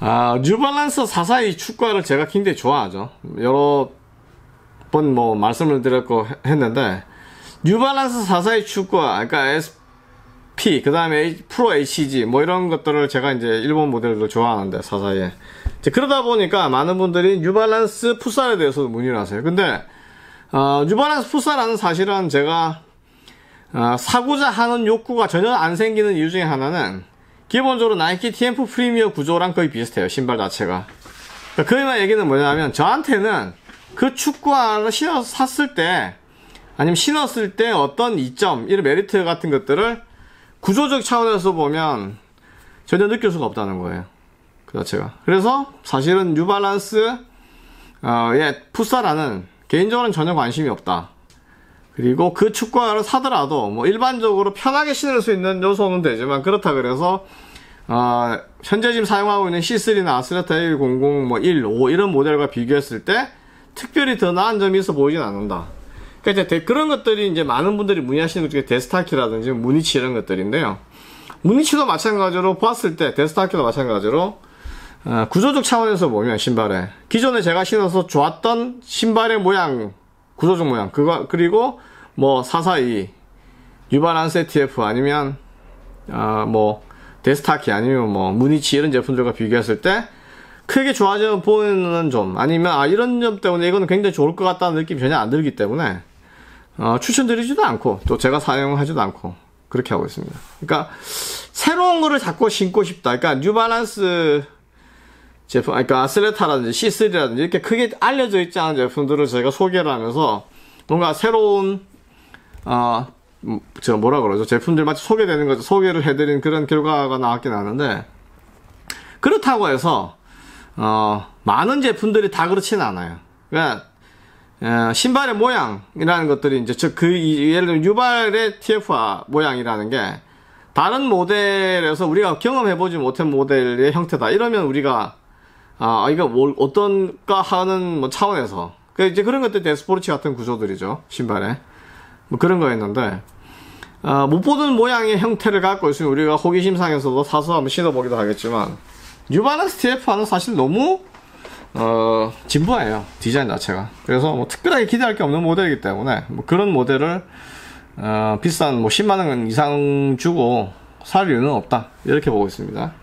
아, 뉴발란스 442 축구화를 제가 굉장히 좋아하죠. 여러 번 뭐 말씀을 드렸고 했는데 뉴발란스 442 축구화, 그러니까 SP, 그 다음에 프로 HG 뭐 이런 것들을 제가 이제 일본 모델을 좋아하는데 442에 그러다 보니까 많은 분들이 뉴발란스 풋살에 대해서 문의를 하세요. 근데 어, 뉴발란스 풋살은 사실은 제가 어, 사고자 하는 욕구가 전혀 안 생기는 이유 중에 하나는 기본적으로 나이키 TMF 프리미어 구조랑 거의 비슷해요. 신발 자체가. 그러니 얘기는 뭐냐면 저한테는 그 축구화를 신어 샀을 때 아니면 신었을 때 어떤 이점, 이런 메리트 같은 것들을 구조적 차원에서 보면 전혀 느낄 수가 없다는 거예요. 그 자체가. 그래서 사실은 뉴발란스, 어, 예, 풋사라는 개인적으로는 전혀 관심이 없다. 그리고 그 축구화를 사더라도 뭐 일반적으로 편하게 신을 수 있는 요소는 되지만 그렇다 그래서 어, 현재 지금 사용하고 있는 C3나 아스레타 100, 뭐 15, 이런 모델과 비교했을 때 특별히 더 나은 점이 있어 보이진 않는다. 그러니까 이제 그런 것들이 이제 많은 분들이 문의하시는 것 중에 데스타키라든지 무니치 이런 것들인데요. 무니치도 마찬가지로 보았을때 데스타키도 마찬가지로 어, 구조적 차원에서 보면 신발에 기존에 제가 신어서 좋았던 신발의 모양 구조적 모양 그거 그리고 뭐442 유발한세 TF 아니면 아 뭐 데스타키 아니면 뭐 무니치 이런 제품들과 비교했을 때 크게 좋아져 보이는 점 아니면 아 이런 점 때문에 이거는 굉장히 좋을 것 같다는 느낌이 전혀 안 들기 때문에 어, 추천드리지도 않고 또 제가 사용하지도 않고 그렇게 하고 있습니다. 그러니까 새로운 거를 자꾸 신고 싶다. 그러니까 뉴발란스 제품, 아러니까 그 슬레타라든지 C3라든지 이렇게 크게 알려져 있지 않은 제품들을 저희가 소개를 하면서 뭔가 새로운 아, 어, 저 음, 뭐라 그러죠? 제품들 마치 소개되는 거죠. 소개를 해드린 그런 결과가 나왔긴 하는데 그렇다고 해서 어, 많은 제품들이 다 그렇지는 않아요. 그러니까 어, 신발의 모양이라는 것들이 이제 저 그 예를 들면 유발의 TFA 모양이라는 게 다른 모델에서 우리가 경험해보지 못한 모델의 형태다. 이러면 우리가 아, 아이가 뭘, 어떤가 하는 뭐 차원에서. 그 이제 그런 것들 데스포르치 같은 구조들이죠. 신발에. 뭐 그런 거였는데. 아, 못 보던 모양의 형태를 갖고 있으니 우리가 호기심 상에서도 사서 한번 신어보기도 하겠지만, 뉴발란스 TF는 사실 너무, 어, 진부해요. 디자인 자체가. 그래서 뭐 특별하게 기대할 게 없는 모델이기 때문에, 뭐 그런 모델을, 어, 비싼 뭐 10만원 이상 주고 살 이유는 없다. 이렇게 보고 있습니다.